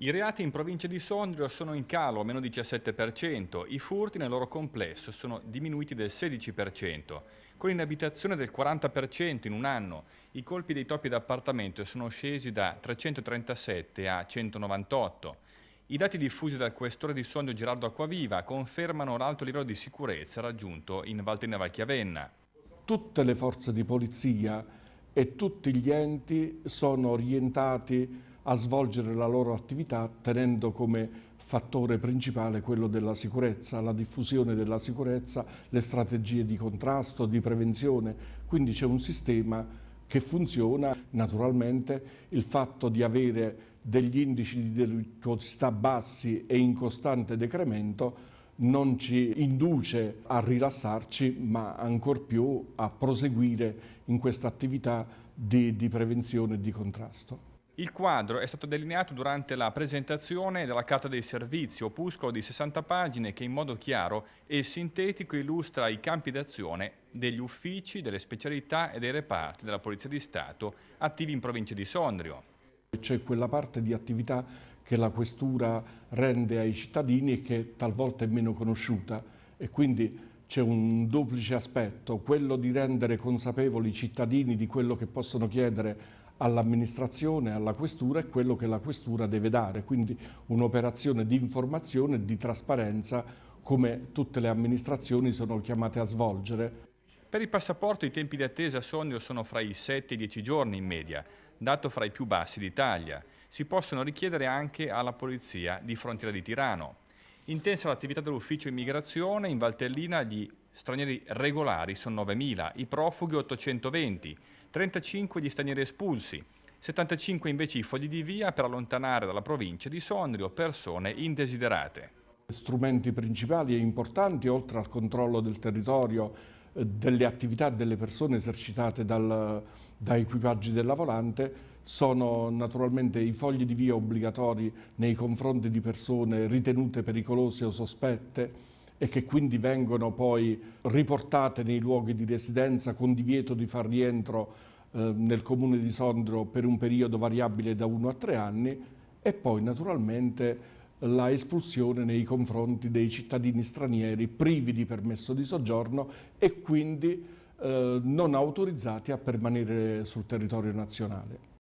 I reati in provincia di Sondrio sono in calo, meno 17%, i furti nel loro complesso sono diminuiti del 16%, con inabitazione del 40% in un anno. I colpi dei topi d'appartamento sono scesi da 337 a 198. I dati diffusi dal questore di Sondrio Gerardo Acquaviva confermano l'alto livello di sicurezza raggiunto in Valtenava Chiavenna. Tutte le forze di polizia e tutti gli enti sono orientati a svolgere la loro attività tenendo come fattore principale quello della sicurezza, la diffusione della sicurezza, le strategie di contrasto, di prevenzione. Quindi c'è un sistema che funziona. Naturalmente il fatto di avere degli indici di delittuosità bassi e in costante decremento non ci induce a rilassarci, ma ancor più a proseguire in questa attività di, di prevenzione e di contrasto. Il quadro è stato delineato durante la presentazione della Carta dei Servizi, opuscolo di 60 pagine che in modo chiaro e sintetico illustra i campi d'azione degli uffici, delle specialità e dei reparti della Polizia di Stato attivi in provincia di Sondrio. C'è quella parte di attività che la Questura rende ai cittadini e che talvolta è meno conosciuta e quindi c'è un duplice aspetto, quello di rendere consapevoli i cittadini di quello che possono chiedere all'amministrazione, alla questura e quello che la questura deve dare, quindi un'operazione di informazione e di trasparenza come tutte le amministrazioni sono chiamate a svolgere. Per il passaporto i tempi di attesa a Sogno sono fra i 7 e i 10 giorni in media, dato fra i più bassi d'Italia. Si possono richiedere anche alla polizia di frontiera di Tirano. Intensa l'attività dell'ufficio immigrazione in Valtellina gli stranieri regolari sono 9.000, i profughi 820, 35 gli stranieri espulsi, 75 invece i fogli di via per allontanare dalla provincia di Sondrio persone indesiderate. Strumenti principali e importanti, oltre al controllo del territorio, eh, delle attività delle persone esercitate dal, da equipaggi della volante, sono naturalmente i fogli di via obbligatori nei confronti di persone ritenute pericolose o sospette, e che quindi vengono poi riportate nei luoghi di residenza con divieto di far rientro eh, nel comune di Sondrio per un periodo variabile da 1 a 3 anni e poi naturalmente la espulsione nei confronti dei cittadini stranieri privi di permesso di soggiorno e quindi eh, non autorizzati a permanere sul territorio nazionale.